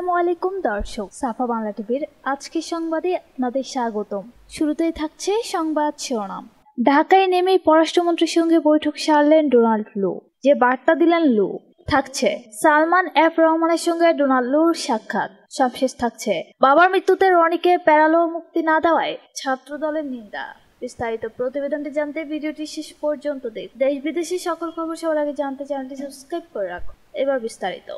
আসসালামু আলাইকুম দর্শক সাফা বাংলা টিভির আজকের সংবাদে আপনাদের স্বাগতম শুরুতেই থাকছে সংবাদ শিরোনাম ঢাকায় নেমে পররাষ্ট্রমন্ত্রীর সঙ্গে বৈঠক সারলেন ডোনাল্ড লু যে বার্তা দিলেন লু থাকছে সালমান এফ রহমানের সঙ্গে ডোনাল্ড লুর সাক্ষাৎ সবশেষ থাকছে বাবার মৃত্যুতে রনিকে প্যারালো মুক্তি না দেওয়ায় ছাত্র দলের নিন্দা বিস্তারিত প্রতিবেদনটি জানতে ভিডিওটি শেষ পর্যন্ত দেখ দেশ বিদেশের সকল খবর সবার আগে জানতে চ্যানেলটি সাবস্ক্রাইব করে রাখো এবার বিস্তারিত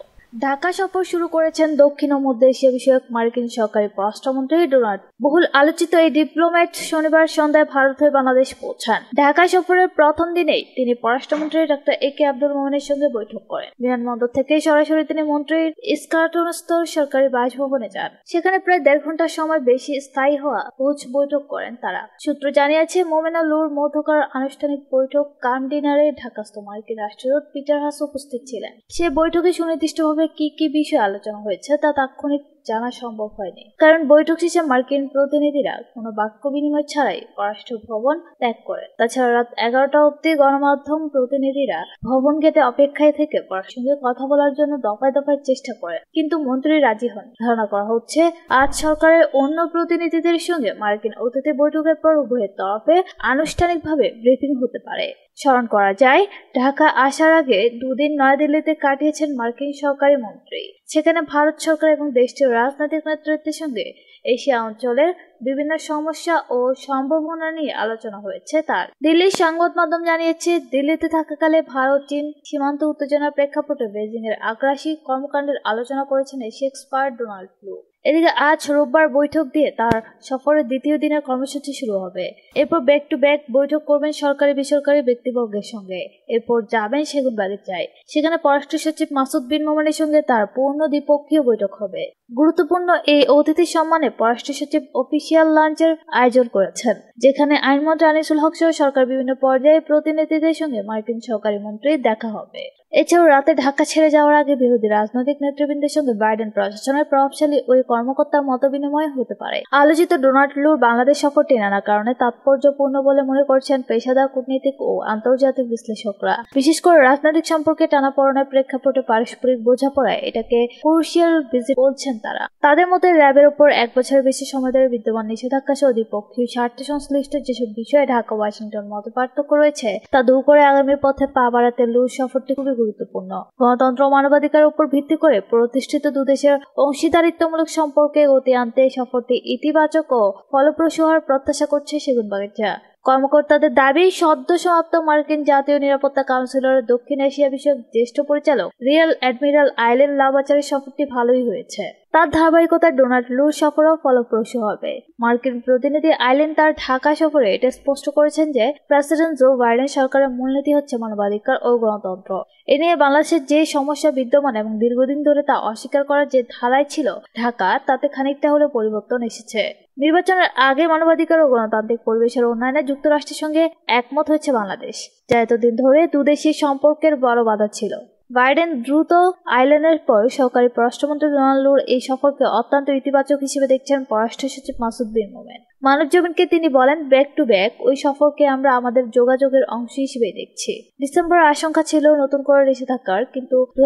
ঢাকা সফর শুরু করেছেন দক্ষিণ ও মধ্য এশিয়া বিষয়ক মার্কিন সরকারি পররাষ্ট্রমন্ত্রী ডোনাল্ড বহুল আলোচিত এই ডিপ্লোম্যাট শনিবার সন্ধ্যায় ভারত হয়ে বাংলাদেশ পৌঁছান ঢাকা সফরের প্রথম দিনেই তিনি পররাষ্ট্রমন্ত্রী ডক্টর এ কে আব্দুল মোহনের সঙ্গে বৈঠক করেন বিমানবন্দর থেকে সরাসরি তিনি মন্ত্রীর ইস্কাটনস্থ সরকারি বাসভবনে যান সেখানে প্রায় দেড় ঘন্টা সময় বেশি স্থায়ী হওয়া কোচ বৈঠক করেন তারা সূত্র জানিয়েছে মোমেনা লুর মধ্যকার আনুষ্ঠানিক বৈঠক কাম ডিনারে ঢাকাস্থ মার্কিন রাষ্ট্রদূত পিটার হাস উপস্থিত ছিলেন সে বৈঠকে সুনির্দিষ্টভাবে কি কি বিষয় আলোচনা হয়েছে তা তাৎক্ষণিক জানা সম্ভব হয়নি কারণ বৈঠক শেষে মার্কিন প্রতিনিধিরা কোনো বাক্য বিনিময় ছাড়াই পররাষ্ট্র ভবন ত্যাগ করে তাছাড়া রাত এগারোটা অব্দি গণমাধ্যম প্রতিনিধিরা ভবন গেতে অপেক্ষায় থেকে পররাষ্ট্র কথা বলার জন্য দফায় দফায় চেষ্টা করে কিন্তু মন্ত্রী রাজি হন ধারণা করা হচ্ছে আজ সরকারের অন্য প্রতিনিধিদের সঙ্গে মার্কিন অতিথি বৈঠকের পর উভয়ের তরফে আনুষ্ঠানিকভাবে ব্রিফিং হতে পারে স্মরণ করা যায় ঢাকা আসার আগে দুদিন নয়াদিল্লিতে কাটিয়েছেন মার্কিন সরকারি মন্ত্রী সেখানে ভারত সরকার এবং দেশটির রাজনৈতিক নেতৃত্বের সঙ্গে এশিয়া অঞ্চলের বিভিন্ন সমস্যা ও সম্ভাবনা নিয়ে আলোচনা হয়েছে তার দিল্লির সংবাদ মাধ্যম জানিয়েছে দিল্লিতে থাকাকালে ভারত চীন সীমান্ত উত্তেজনার প্রেক্ষাপটে বেজিং এর আগ্রাসী কর্মকাণ্ডের আলোচনা করেছেন এশিয়া এক্সপার্ট ডোনাল্ড ফ্লু এদিকে আজ রোববার বৈঠক দিয়ে তার সফরের দ্বিতীয় দিনের কর্মসূচি শুরু হবে এরপর ব্যাক টু ব্যাক বৈঠক করবেন সরকারি বেসরকারি ব্যক্তিবর্গের সঙ্গে এরপর যাবেন সেগুন চাই সেখানে পররাষ্ট্র সচিব মাসুদ বিন মোমানের সঙ্গে তার পূর্ণ দ্বিপক্ষীয় বৈঠক হবে গুরুত্বপূর্ণ এই অতিথি সম্মানে পররাষ্ট্র সচিব অফিসিয়াল লাঞ্চের আয়োজন করেছেন যেখানে আইনমন্ত্রী আনিসুল হক সহ সরকার বিভিন্ন পর্যায়ে প্রতিনিধিদের সঙ্গে মার্কিন সহকারী মন্ত্রী দেখা হবে এছাড়াও রাতে ঢাকা ছেড়ে যাওয়ার আগে বিরোধী রাজনৈতিক নেতৃবৃন্দের সঙ্গে বাইডেন প্রশাসনের প্রভাবশালী ওই কর্মকর্তার মত বিনিময় হতে পারে আলোচিত ডোনাল্ড লুর বাংলাদেশ সফরটি নানা কারণে তাৎপর্যপূর্ণ বলে মনে করছেন পেশাদার কূটনীতিক ও আন্তর্জাতিক বিশ্লেষকরা বিশেষ করে রাজনৈতিক সম্পর্কে টানাপড়নের প্রেক্ষাপটে পারস্পরিক বোঝাপড়ায় এটাকে ক্রুশিয়াল বলছেন তারা তাদের মধ্যে র্যাবের ওপর এক বছরের বেশি সময় ধরে বিদ্যমান নিষেধাজ্ঞা সহ দ্বিপক্ষীয় স্বার্থ সংশ্লিষ্ট যেসব বিষয়ে ঢাকা ওয়াশিংটন মত পার্থক্য রয়েছে তা দূর করে আগামী পথে পা বাড়াতে লু সফরটি খুবই গুরুত্বপূর্ণ গণতন্ত্র মানবাধিকার উপর ভিত্তি করে প্রতিষ্ঠিত দুদেশের অংশীদারিত্বমূলক সম্পর্কে গতি আনতে সফরটি ইতিবাচক ও ফলপ্রসূ হওয়ার প্রত্যাশা করছে সেগুন বাগিচা কর্মকর্তাদের দাবি সদ্য সমাপ্ত মার্কিন জাতীয় নিরাপত্তা কাউন্সিলর দক্ষিণ এশিয়া বিষয়ক জ্যেষ্ঠ পরিচালক রিয়েল অ্যাডমিরাল আইলেন লাভাচারের সফরটি ভালোই হয়েছে তার ধারাবাহিকতায় ডোনাল্ড লু সফরও ফলপ্রসূ হবে মার্কিন প্রতিনিধি আইলেন তার ঢাকা সফরে এটা স্পষ্ট করেছেন যে প্রেসিডেন্ট জো বাইডেন সরকারের মূলনীতি হচ্ছে মানবাধিকার ও গণতন্ত্র এ নিয়ে বাংলাদেশের যে সমস্যা বিদ্যমান এবং দীর্ঘদিন ধরে তা অস্বীকার করার যে ধারায় ছিল ঢাকা তাতে খানিকটা হলে পরিবর্তন এসেছে নির্বাচনের আগে মানবাধিকার ও গণতান্ত্রিক পরিবেশের উন্নয়নে যুক্তরাষ্ট্রের সঙ্গে একমত হয়েছে বাংলাদেশ যা এতদিন ধরে দুদেশের সম্পর্কের বড় বাধা ছিল বাইডেন দ্রুত আইল্যান্ডের পর সহকারী পররাষ্ট্রমন্ত্রী ডোনাল্ড এই সফরকে অত্যন্ত ইতিবাচক হিসেবে দেখছেন পররাষ্ট্র সচিব মাসুদ বিন মোমেন মানবজমিনকে তিনি বলেন ব্যাক টু ব্যাক ওই সফরকে আমরা আমাদের যোগাযোগের অংশ হিসেবে দেখছি ডিসেম্বর আশঙ্কা ছিল নতুন করে নিষেধাজ্ঞার কিন্তু দু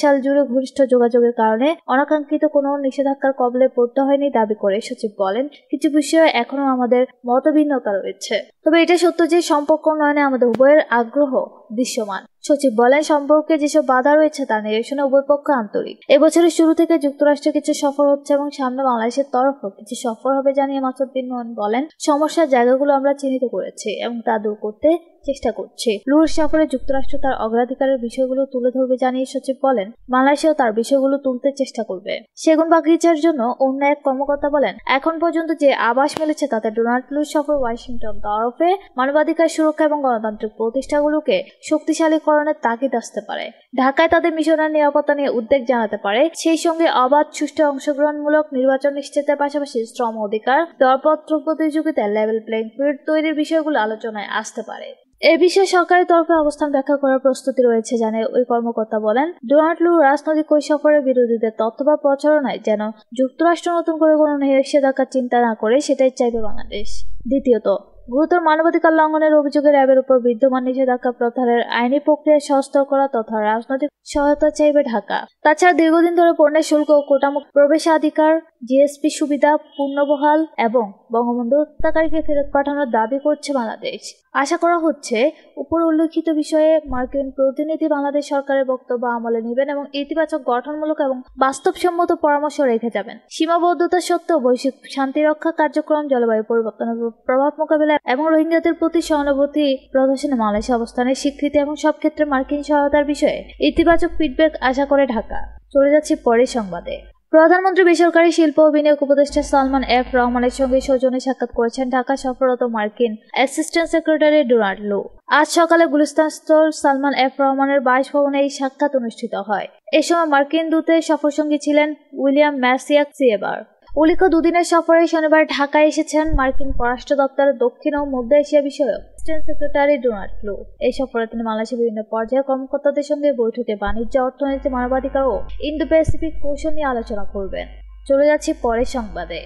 সাল জুড়ে ঘনিষ্ঠ যোগাযোগের কারণে অনাকাঙ্ক্ষিত কোনো নিষেধাজ্ঞার কবলে পড়তে হয়নি দাবি করে সচিব বলেন কিছু বিষয়ে এখনো আমাদের মতভিন্নতা রয়েছে তবে এটা সত্য যে সম্পর্ক উন্নয়নে আমাদের উভয়ের আগ্রহ দৃশ্যমান সচিব বলেন সম্পর্কে যেসব বাধা রয়েছে তা নিরসনে উভয় পক্ষ আন্তরিক এবছরের শুরু থেকে যুক্তরাষ্ট্রে কিছু সফর হচ্ছে এবং সামনে বাংলাদেশের তরফও কিছু সফর হবে জানিয়ে মাত্র মাসুদ্দিন বলেন সমস্যার জায়গাগুলো আমরা চিহ্নিত করেছি এবং তা দূর করতে চেষ্টা করছে রুশ সফরে যুক্তরাষ্ট্র তার অগ্রাধিকারের বিষয়গুলো তুলে ধরবে জানিয়ে সচিব বলেন মালয়েশিয়াও তার বিষয়গুলো তুলতে চেষ্টা করবে সেগুন বাগিচার জন্য অন্য এক কর্মকর্তা বলেন এখন পর্যন্ত যে আবাস মিলেছে তাতে ডোনাল্ড লুস সফর ওয়াশিংটন তরফে মানবাধিকার সুরক্ষা এবং গণতান্ত্রিক প্রতিষ্ঠাগুলোকে শক্তিশালীকরণের তাগিদ আসতে পারে ঢাকায় তাদের মিশনের নিরাপত্তা নিয়ে উদ্বেগ জানাতে পারে সেই সঙ্গে অবাধ সুষ্ঠু অংশগ্রহণমূলক নির্বাচন নিশ্চিতের পাশাপাশি শ্রম অধিকার দরপত্র প্রতিযোগিতা লেভেল প্লেইং ফিল্ড তৈরির বিষয়গুলো আলোচনায় আসতে পারে এ বিষয়ে সরকারের তরফে অবস্থান ব্যাখ্যা করার প্রস্তুতি রয়েছে জানে ওই কর্মকর্তা বলেন ডোনাল্ড লু রাজনৈতিক ওই সফরে বিরোধীদের তথ্য বা প্রচারণায় যেন যুক্তরাষ্ট্র নতুন করে কোনো নিষেধাজ্ঞার চিন্তা না করে সেটাই চাইবে বাংলাদেশ দ্বিতীয়ত গুরুতর মানবাধিকার লঙ্ঘনের অভিযোগে র্যাবের উপর বিদ্যমান নিষেধাজ্ঞা প্রথারের আইনি প্রক্রিয়া সহজতর করা তথা রাজনৈতিক সহায়তা চাইবে ঢাকা তাছাড়া দীর্ঘদিন ধরে পণ্যের শুল্ক ও কোটামুক্ত প্রবেশাধিকার জিএসপি সুবিধা পূর্ণবহাল এবং বঙ্গবন্ধু হত্যাকারীকে ফেরত পাঠানোর দাবি করছে বাংলাদেশ আশা করা হচ্ছে উপর উল্লেখিত বিষয়ে মার্কিন প্রতিনিধি বাংলাদেশ সরকারের বক্তব্য আমলে নেবেন এবং ইতিবাচক গঠনমূলক এবং বাস্তবসম্মত পরামর্শ রেখে যাবেন সীমাবদ্ধতা সত্ত্বেও বৈশ্বিক শান্তি রক্ষা কার্যক্রম জলবায়ু পরিবর্তনের প্রভাব মোকাবিলা এবং রোহিঙ্গাদের প্রতি সহানুভূতি প্রদর্শনে মালয়েশিয়া অবস্থানের স্বীকৃতি এবং সব ক্ষেত্রে মার্কিন সহায়তার বিষয়ে ইতিবাচক ফিডব্যাক আশা করে ঢাকা চলে যাচ্ছে পরের সংবাদে প্রধানমন্ত্রী বেসরকারি শিল্প ও বিনিয়োগ উপদেষ্টা সালমান এফ রহমানের সঙ্গে সৌজনে সাক্ষাৎ করেছেন ঢাকা সফররত মার্কিন অ্যাসিস্ট্যান্ট সেক্রেটারি ডোনাল্ড লো আজ সকালে গুলিস্তানস্থল সালমান এফ রহমানের বাইশ ভবনে এই সাক্ষাৎ অনুষ্ঠিত হয় এ সময় মার্কিন দূতের সফরসঙ্গী ছিলেন উইলিয়াম ম্যাসিয়াক সিয়েবার উল্লেখ্য দুদিনের সফরে শনিবার ঢাকায় এসেছেন মার্কিন পররাষ্ট্র দপ্তরের দক্ষিণ ও মধ্য এশিয়া বিষয়ক সেক্রেটারি ডোনাল্ড ফ্লু এই সফরে তিনি বাংলাদেশের বিভিন্ন পর্যায়ে কর্মকর্তাদের সঙ্গে বৈঠকে বাণিজ্য অর্থনীতি মানবাধিকার ও ইন্দো প্যাসিফিক কৌশল নিয়ে আলোচনা করবেন চলে যাচ্ছি পরের সংবাদে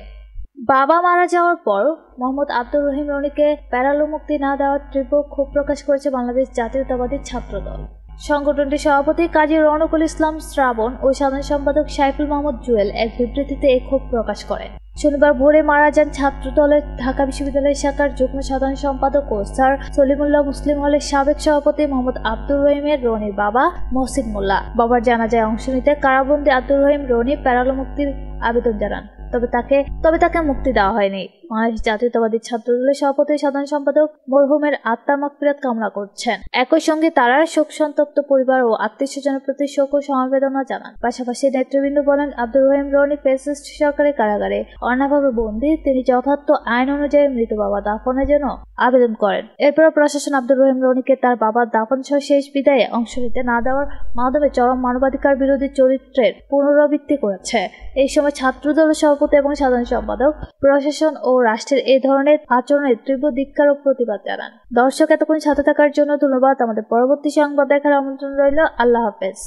বাবা মারা যাওয়ার পর মোহাম্মদ আব্দুর রহিম রনিকে প্যারালো মুক্তি না দেওয়ার তীব্র ক্ষোভ প্রকাশ করেছে বাংলাদেশ জাতীয়তাবাদী ছাত্রদল সংগঠনটির সভাপতি কাজী রনকুল ইসলাম শ্রাবণ ও সাধারণ সম্পাদক সাইফুল মাহমুদ জুয়েল এক বিবৃতিতে এ ক্ষোভ প্রকাশ করেন শনিবার ভোরে মারা যান ছাত্র দলের ঢাকা বিশ্ববিদ্যালয়ের শাখার যুগ্ম সাধারণ সম্পাদক ও স্যার সলিমুল্লাহ মুসলিম হলের সাবেক সভাপতি মোহাম্মদ আব্দুর রহিমের রনির বাবা মহসিন মোল্লা বাবার জানাজায় অংশ নিতে কারাবন্দী আব্দুর রহিম রনি প্যারালো মুক্তির আবেদন জানান তবে তাকে তবে তাকে মুক্তি দেওয়া হয়নি বাংলাদেশ জাতীয়তাবাদী ছাত্রদলের সভাপতি সাধারণ সম্পাদক মরহুমের আত্মা মাকফিরাত কামনা করছেন একই সঙ্গে তারা শোক সন্তপ্ত পরিবার ও আত্মীয় স্বজনের প্রতি শোক ও সমবেদনা জানান পাশাপাশি নেতৃবৃন্দ বলেন আব্দুর রহিম রনি পেসিস্ট সরকারের কারাগারে অন্যভাবে বন্দী তিনি যথার্থ আইন অনুযায়ী মৃত বাবা দাফনের জন্য আবেদন করেন এরপর প্রশাসন আব্দুর রহিম রনিকে তার বাবার দাফন সহ শেষ বিদায়ে অংশ নিতে না দেওয়ার মাধ্যমে চরম মানবাধিকার বিরোধী চরিত্রের পুনরাবৃত্তি করেছে এই সময় ছাত্রদল সভাপতি এবং সাধারণ সম্পাদক প্রশাসন ও রাষ্ট্রের এই ধরনের আচরণের তীব্র ধিক্ষার ও প্রতিবাদ জানান দর্শক এতক্ষণ সাথে থাকার জন্য ধন্যবাদ আমাদের পরবর্তী সংবাদ দেখার আমন্ত্রণ রইল আল্লাহ হাফেজ